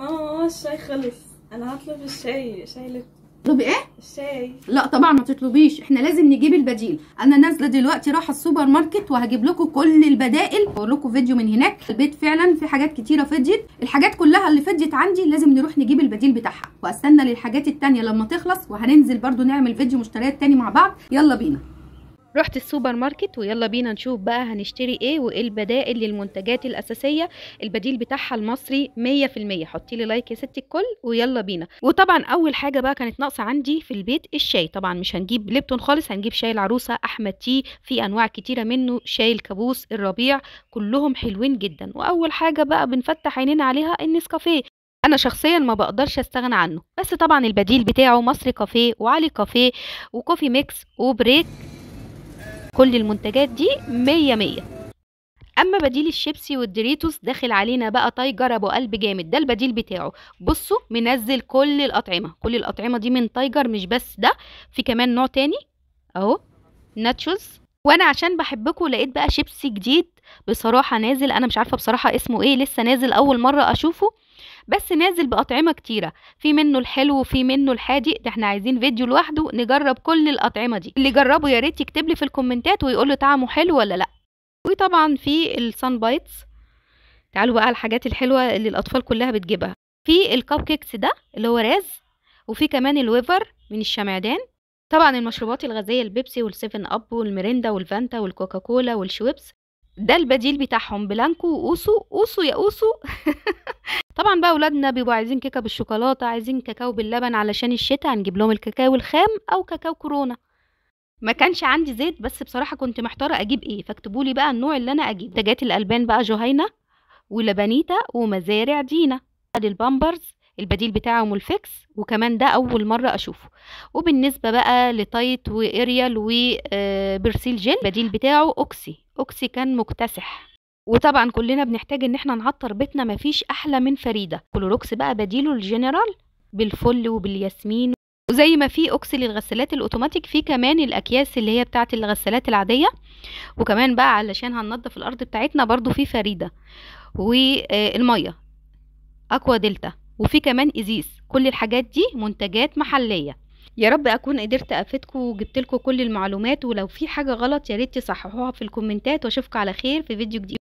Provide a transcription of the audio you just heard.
ماما الشاي خلص انا هطلب الشاي شاي لب تطلبي ايه؟ الشاي لا طبعا ما تطلبيش احنا لازم نجيب البديل انا نازله دلوقتي رايحه السوبر ماركت وهجيب لكم كل البدائل واقول لكم فيديو من هناك البيت فعلا في حاجات كتيره فضيت الحاجات كلها اللي فضيت عندي لازم نروح نجيب البديل بتاعها واستنى للحاجات التانية لما تخلص وهننزل برده نعمل فيديو مشتريات تاني مع بعض يلا بينا رحت السوبر ماركت ويلا بينا نشوف بقى هنشتري ايه وايه البدائل للمنتجات الاساسيه البديل بتاعها المصري مية في حطي لي لايك يا ست الكل ويلا بينا وطبعا اول حاجه بقى كانت ناقصه عندي في البيت الشاي طبعا مش هنجيب ليبتون خالص هنجيب شاي العروسه احمد تي في انواع كتيره منه شاي الكابوس الربيع كلهم حلوين جدا واول حاجه بقى بنفتح عينينا عليها النسكافيه انا شخصيا ما بقدرش استغنى عنه بس طبعا البديل بتاعه مصري كافيه وعلي كافيه وكوفي ميكس وبريك كل المنتجات دي مية مية اما بديل الشيبسي والدريتوس داخل علينا بقى تايجر ابو قلب جامد ده البديل بتاعه بصوا منزل كل الاطعمه كل الاطعمه دي من تايجر مش بس ده في كمان نوع تاني اهو ناتشوز وانا عشان بحبكم لقيت بقى شيبسي جديد بصراحه نازل انا مش عارفه بصراحه اسمه ايه لسه نازل اول مره اشوفه بس نازل باطعمه كتيره في منه الحلو وفي منه الحادي ده احنا عايزين فيديو لوحده نجرب كل الاطعمه دي اللي جربه يا ريت يكتب لي في الكومنتات ويقول لي طعمه حلو ولا لا وطبعا في السان بايتس تعالوا بقى على الحاجات الحلوه اللي الاطفال كلها بتجيبها في الكب كيكس ده اللي هو راز وفي كمان الويفر من الشمعدان طبعا المشروبات الغازيه البيبسي والسيفن اب والميريندا والفانتا والكوكاكولا والشويبس ده البديل بتاعهم بلانكو واوسو اوسو يا اوسو طبعا بقى اولادنا بيبقوا عايزين كيكه بالشوكولاته عايزين كاكاو باللبن علشان الشتاء هنجيب لهم الكاكاو الخام او كاكاو كورونا ما كانش عندي زيت بس بصراحه كنت محتاره اجيب ايه فاكتبوا لي بقى النوع اللي انا اجيب منتجات الالبان بقى جهينه ولبانيتا ومزارع دينا البامبرز البديل بتاعه مولفكس وكمان ده اول مره اشوفه وبالنسبه بقى لتايت واريال وبرسيل آه، جل البديل بتاعه اوكسي اوكسي كان مكتسح وطبعا كلنا بنحتاج ان احنا نعطر بيتنا مفيش احلى من فريده كلوروكس بقى بديله الجنرال بالفل وبالياسمين وزي ما في اوكسي للغسالات الاوتوماتيك في كمان الاكياس اللي هي بتاعه الغسالات العاديه وكمان بقى علشان هننضف الارض بتاعتنا برضو في فريده والميه اكوا دلتا وفي كمان ازيز كل الحاجات دي منتجات محليه يا رب اكون قدرت افيدكم وجبت لكم كل المعلومات ولو في حاجه غلط يا ريت تصححوها في الكومنتات واشوفكم على خير في فيديو جديد